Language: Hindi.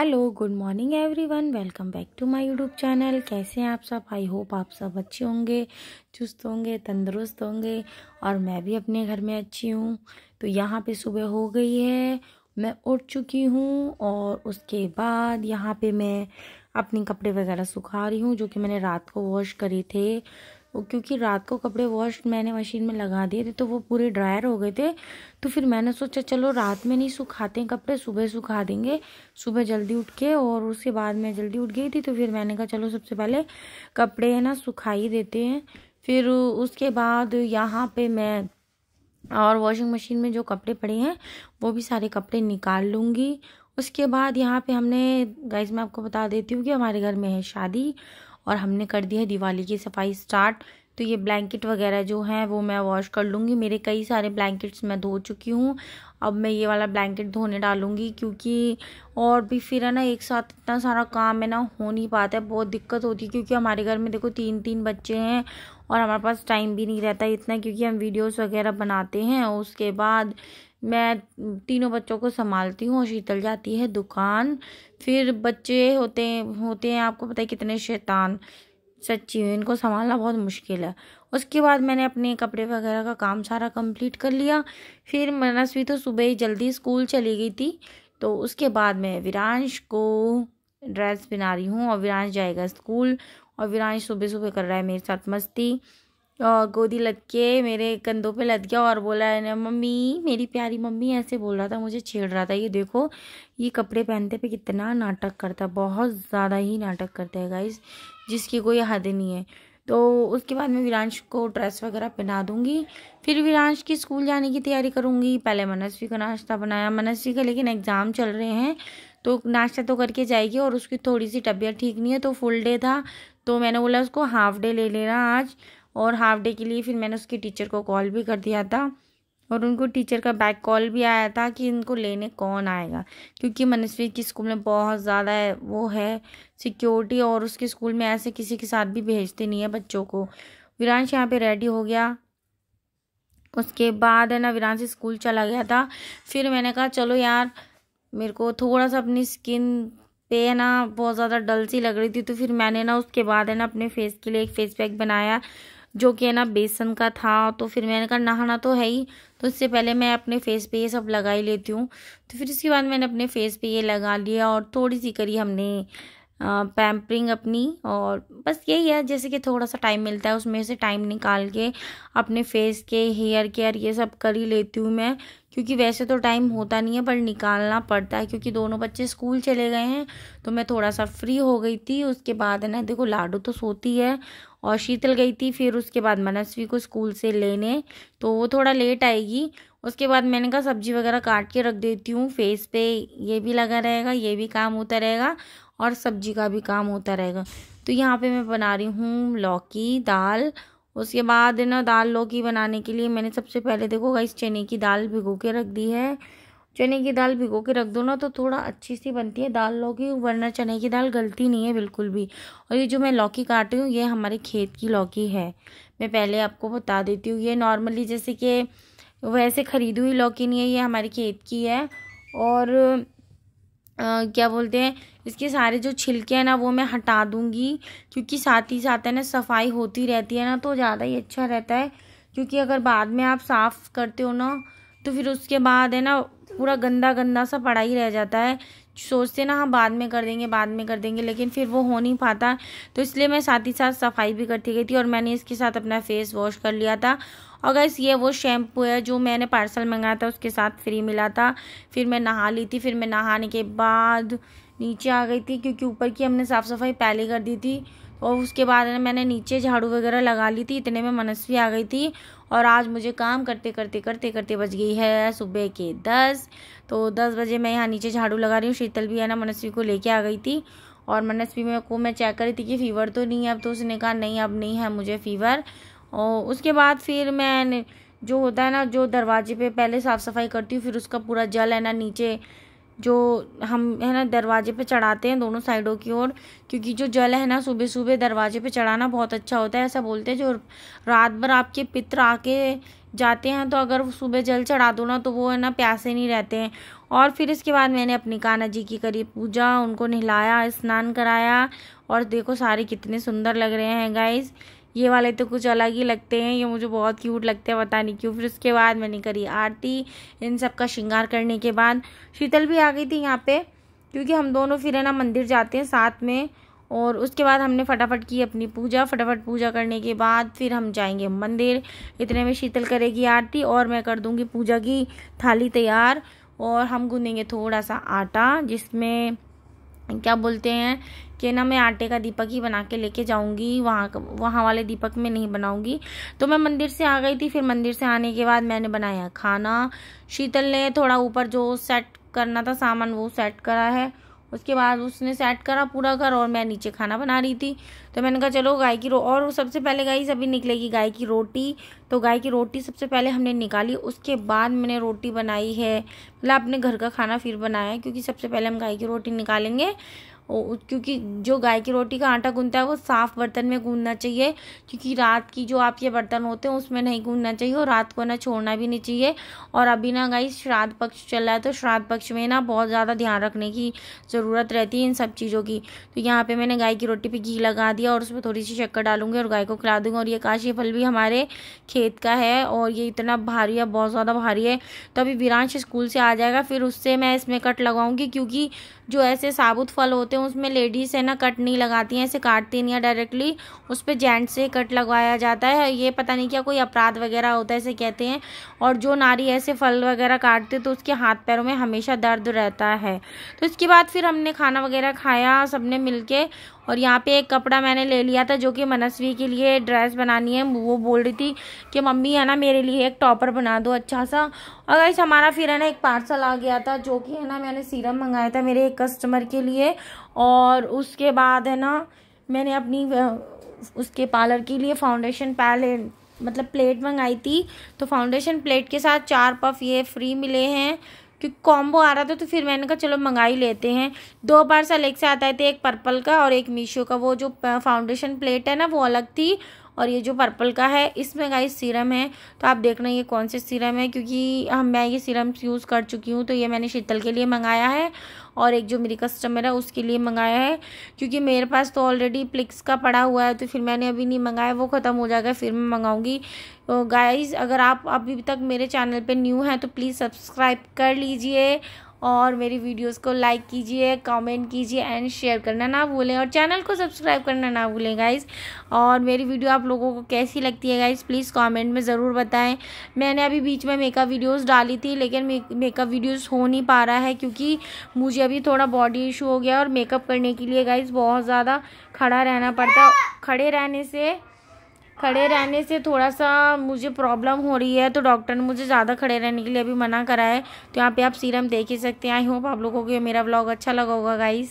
hello good morning everyone welcome back to my YouTube channel कैसे हैं आप सब आई होप आप सब अच्छे होंगे चुस्त होंगे तंदुरुस्त होंगे और मैं भी अपने घर में अच्छी हूँ तो यहाँ पे सुबह हो गई है मैं उठ चुकी हूँ और उसके बाद यहाँ पे मैं अपने कपड़े वगैरह सुखा रही हूँ जो कि मैंने रात को वॉश करे थे क्योंकि रात को कपड़े वॉश मैंने मशीन में लगा दिए थे तो वो पूरे ड्रायर हो गए थे तो फिर मैंने सोचा चलो रात में नहीं सुखाते कपड़े सुबह सुखा देंगे सुबह जल्दी उठ के और उसके बाद मैं जल्दी उठ गई थी तो फिर मैंने कहा चलो सबसे पहले कपड़े है ना सुखा ही देते हैं फिर उसके बाद यहाँ पे मैं और वॉशिंग मशीन में जो कपड़े पड़े हैं वो भी सारे कपड़े निकाल लूँगी उसके बाद यहाँ पे हमने गाइज मैं आपको बता देती हूँ कि हमारे घर में है शादी और हमने कर दिया है दिवाली की सफाई स्टार्ट तो ये ब्लैंकेट वगैरह जो है वो मैं वॉश कर लूँगी मेरे कई सारे ब्लैंकेट्स मैं धो चुकी हूँ अब मैं ये वाला ब्लैंकेट धोने डालूँगी क्योंकि और भी फिर है ना एक साथ इतना सारा काम है ना हो नहीं पाता है बहुत दिक्कत होती है क्योंकि हमारे घर में देखो तीन तीन बच्चे हैं और हमारे पास टाइम भी नहीं रहता इतना क्योंकि हम वीडियोज़ वगैरह बनाते हैं उसके बाद मैं तीनों बच्चों को संभालती हूँ शीतल जाती है दुकान फिर बच्चे होते होते हैं आपको पता है कितने शैतान सच्ची हुई इनको संभालना बहुत मुश्किल है उसके बाद मैंने अपने कपड़े वगैरह का काम सारा कंप्लीट कर लिया फिर मनस्वी तो सुबह ही जल्दी स्कूल चली गई थी तो उसके बाद मैं विरांश को ड्रेस पहना रही हूँ और विरांश जाएगा स्कूल और विरांश सुबह सुबह कर रहा है मेरे साथ मस्ती गोदी लग के मेरे कंधों पे लद गया और बोला है ना मम्मी मेरी प्यारी मम्मी ऐसे बोल रहा था मुझे छेड़ रहा था ये देखो ये कपड़े पहनते पे कितना नाटक करता है बहुत ज़्यादा ही नाटक करता है गाइस जिसकी कोई हद नहीं है तो उसके बाद मैं वीरांश को ड्रेस वगैरह पहना दूंगी फिर वीरांश की स्कूल जाने की तैयारी करूँगी पहले मनस्वी का नाश्ता बनाया मनस्वी का लेकिन एग्ज़ाम चल रहे हैं तो नाश्ता तो करके जाएगी और उसकी थोड़ी सी तबीयत ठीक नहीं है तो फुल डे था तो मैंने बोला उसको हाफ डे ले लेना आज और हाफ डे के लिए फिर मैंने उसकी टीचर को कॉल भी कर दिया था और उनको टीचर का बैक कॉल भी आया था कि इनको लेने कौन आएगा क्योंकि मनस्वी की स्कूल में बहुत ज़्यादा वो है सिक्योरिटी और उसके स्कूल में ऐसे किसी के साथ भी भेजते नहीं है बच्चों को वीरांश यहाँ पे रेडी हो गया उसके बाद है ना वीरांश स्कूल चला गया था फिर मैंने कहा चलो यार मेरे को थोड़ा सा अपनी स्किन पे है ना बहुत ज़्यादा डल सी लग रही थी तो फिर मैंने ना उसके बाद है ना अपने फेस के लिए एक फेस पैक बनाया जो कि है ना बेसन का था तो फिर मैंने कहा नहाना तो है ही तो इससे पहले मैं अपने फेस पे ये सब लगा ही लेती हूँ तो फिर इसके बाद मैंने अपने फेस पे ये लगा लिया और थोड़ी सी करी हमने पैम्परिंग अपनी और बस यही है जैसे कि थोड़ा सा टाइम मिलता है उसमें से टाइम निकाल के अपने फेस के हेयर केयर ये सब कर ही लेती हूँ मैं क्योंकि वैसे तो टाइम होता नहीं है पर निकालना पड़ता है क्योंकि दोनों बच्चे स्कूल चले गए हैं तो मैं थोड़ा सा फ्री हो गई थी उसके बाद है ना देखो लाडू तो सोती है और शीतल गई थी फिर उसके बाद मनस्वी को स्कूल से लेने तो वो थोड़ा लेट आएगी उसके बाद मैंने कहा सब्जी वगैरह काट के रख देती हूँ फेस पे ये भी लगा रहेगा ये भी काम होता रहेगा और सब्जी का भी काम होता रहेगा तो यहाँ पे मैं बना रही हूँ लौकी दाल उसके बाद ना दाल लौकी बनाने के लिए मैंने सबसे पहले देखो गई चने की दाल भिगो के रख दी है चने की दाल भिगो के रख दो ना तो थोड़ा अच्छी सी बनती है दाल लौकी वरना चने की दाल गलती नहीं है बिल्कुल भी और ये जो मैं लौकी काट रही हूँ ये हमारे खेत की लौकी है मैं पहले आपको बता देती हूँ ये नॉर्मली जैसे कि वैसे ख़रीदी हुई लौकी नहीं है ये हमारे खेत की है और आ, क्या बोलते हैं इसके सारे जो छिलके हैं ना वो मैं हटा दूँगी क्योंकि साथ ही साथ है ना सफाई होती रहती है ना तो ज़्यादा ही अच्छा रहता है क्योंकि अगर बाद में आप साफ़ करते हो ना तो फिर उसके बाद है ना पूरा गंदा गंदा सा पड़ा ही रह जाता है सोचते ना हम हाँ, बाद में कर देंगे बाद में कर देंगे लेकिन फिर वो हो नहीं पाता तो इसलिए मैं साथ ही साथ सफाई भी करती गई थी और मैंने इसके साथ अपना फेस वॉश कर लिया था और गैस ये वो शैम्पू है जो मैंने पार्सल मंगाया था उसके साथ फ्री मिला था फिर मैं नहा ली थी फिर मैं नहाने के बाद नीचे आ गई थी क्योंकि ऊपर की हमने साफ़ सफाई पहले कर दी थी और उसके बाद मैंने नीचे झाड़ू वगैरह लगा ली थी इतने में मनस्वी आ गई थी और आज मुझे काम करते करते करते करते बज गई है सुबह के दस तो दस बजे मैं यहाँ नीचे झाड़ू लगा रही हूँ शीतल भी है ना मनस्वी को लेके आ गई थी और मनस्वी में को मैं चेक करी थी कि फ़ीवर तो नहीं है अब तो उसने कहा नहीं अब नहीं है मुझे फ़ीवर और उसके बाद फिर मैं जो होता है ना जो दरवाजे पे पहले साफ़ सफाई करती हूँ फिर उसका पूरा जल है ना नीचे जो हम है ना दरवाजे पे चढ़ाते हैं दोनों साइडों की ओर क्योंकि जो जल है ना सुबह सुबह दरवाजे पे चढ़ाना बहुत अच्छा होता है ऐसा बोलते हैं जो रात भर आपके पित्र आके जाते हैं तो अगर सुबह जल चढ़ा दो ना तो वो है ना प्यासे नहीं रहते हैं और फिर इसके बाद मैंने अपनी कान्हा जी की करी पूजा उनको नहलाया स्नान कराया और देखो सारे कितने सुंदर लग रहे हैं गाइज़ ये वाले तो कुछ अलग ही लगते हैं ये मुझे बहुत क्यूट लगते हैं पता नहीं क्यों फिर उसके बाद मैंने करी आरती इन सब का श्रृंगार करने के बाद शीतल भी आ गई थी यहाँ पे क्योंकि हम दोनों फिर है ना मंदिर जाते हैं साथ में और उसके बाद हमने फटाफट की अपनी पूजा फटाफट पूजा करने के बाद फिर हम जाएंगे मंदिर इतने में शीतल करेगी आरती और मैं कर दूंगी पूजा की थाली तैयार और हम गूँधेंगे थोड़ा सा आटा जिसमें क्या बोलते हैं कि ना मैं आटे का दीपक ही बना के लेके जाऊँगी वहाँ वहाँ वाले दीपक में नहीं बनाऊंगी तो मैं मंदिर से आ गई थी फिर मंदिर से आने के बाद मैंने बनाया खाना शीतल ने थोड़ा ऊपर जो सेट करना था सामान वो सेट करा है उसके बाद उसने सेट करा पूरा घर और मैं नीचे खाना बना रही थी तो मैंने कहा चलो गाय की रो और सबसे पहले गाय सभी निकलेगी गाय की रोटी तो गाय की रोटी सबसे पहले हमने निकाली उसके बाद मैंने रोटी बनाई है मतलब अपने घर का खाना फिर बनाया क्योंकि सबसे पहले हम गाय की रोटी निकालेंगे क्योंकि जो गाय की रोटी का आटा गूंदता है वो साफ़ बर्तन में गूंदना चाहिए क्योंकि रात की जो आप ये बर्तन होते हैं उसमें नहीं गूंदना चाहिए और रात को ना छोड़ना भी नहीं चाहिए और अभी ना गाई श्राद्ध पक्ष चल रहा है तो श्राद्ध पक्ष में ना बहुत ज़्यादा ध्यान रखने की ज़रूरत रहती है इन सब चीज़ों की तो यहाँ पर मैंने गाय की रोटी पर घी लगा दिया और उसमें थोड़ी सी शक्कर डालूंगी और गाय को खिला दूँगी और ये काशी फल भी हमारे खेत का है और ये इतना भारी है बहुत ज़्यादा भारी है तो अभी विरांश स्कूल से आ जाएगा फिर उससे मैं इसमें कट लगाऊंगी क्योंकि जो ऐसे साबुत फल होते हैं हैं उसमें लेडीज़ है ना कट नहीं लगाती हैं ऐसे काटती नहीं है डायरेक्टली उस पर जेंट्स से कट लगवाया जाता है ये पता नहीं क्या कोई अपराध वगैरह होता है ऐसे कहते हैं और जो नारी ऐसे फल वगैरह काटते तो उसके हाथ पैरों में हमेशा दर्द रहता है तो इसके बाद फिर हमने खाना वगैरह खाया सबने मिल और यहाँ पे एक कपड़ा मैंने ले लिया था जो कि मनस्वी के लिए ड्रेस बनानी है वो बोल रही थी कि मम्मी है ना मेरे लिए एक टॉपर बना दो अच्छा सा और गाइस हमारा फिर है ना एक पार्सल आ गया था जो कि है ना मैंने सीरम मंगाया था मेरे एक कस्टमर के लिए और उसके बाद है ना मैंने अपनी उसके पार्लर के लिए फाउंडेशन पहले मतलब प्लेट मंगाई थी तो फाउंडेशन प्लेट के साथ चार पफ ये फ्री मिले हैं क्योंकि कॉम्बो आ रहा था तो फिर मैंने कहा चलो मंगा ही लेते हैं दो बार से अलग से आता है थे एक पर्पल का और एक मीशो का वो जो फाउंडेशन प्लेट है ना वो अलग थी और ये जो पर्पल का है इसमें गाइस सीरम है तो आप देखना ये कौन से सीरम है क्योंकि हम मैं ये सीरम यूज़ कर चुकी हूँ तो ये मैंने शीतल के लिए मंगाया है और एक जो मेरी कस्टमर है उसके लिए मंगाया है क्योंकि मेरे पास तो ऑलरेडी प्लिक्स का पड़ा हुआ है तो फिर मैंने अभी नहीं मंगाया वो ख़त्म हो जाएगा फिर मैं मंगाऊंगी तो गाइज़ अगर आप अभी तक मेरे चैनल पर न्यू हैं तो प्लीज़ सब्सक्राइब कर लीजिए और मेरी वीडियोस को लाइक कीजिए कमेंट कीजिए एंड शेयर करना ना भूलें और चैनल को सब्सक्राइब करना ना भूलें गाइज़ और मेरी वीडियो आप लोगों को कैसी लगती है गाइज़ प्लीज़ कमेंट में ज़रूर बताएं मैंने अभी बीच में मेकअप वीडियोस डाली थी लेकिन मेकअप वीडियोस हो नहीं पा रहा है क्योंकि मुझे अभी थोड़ा बॉडी इशू हो गया और मेकअप करने के लिए गाइज़ बहुत ज़्यादा खड़ा रहना पड़ता खड़े रहने से खड़े रहने से थोड़ा सा मुझे प्रॉब्लम हो रही है तो डॉक्टर ने मुझे ज़्यादा खड़े रहने के लिए अभी मना करा है तो यहाँ पे आप सीरम देख ही सकते हैं आई होप आप लोगों को मेरा ब्लॉग अच्छा लगा होगा गाइस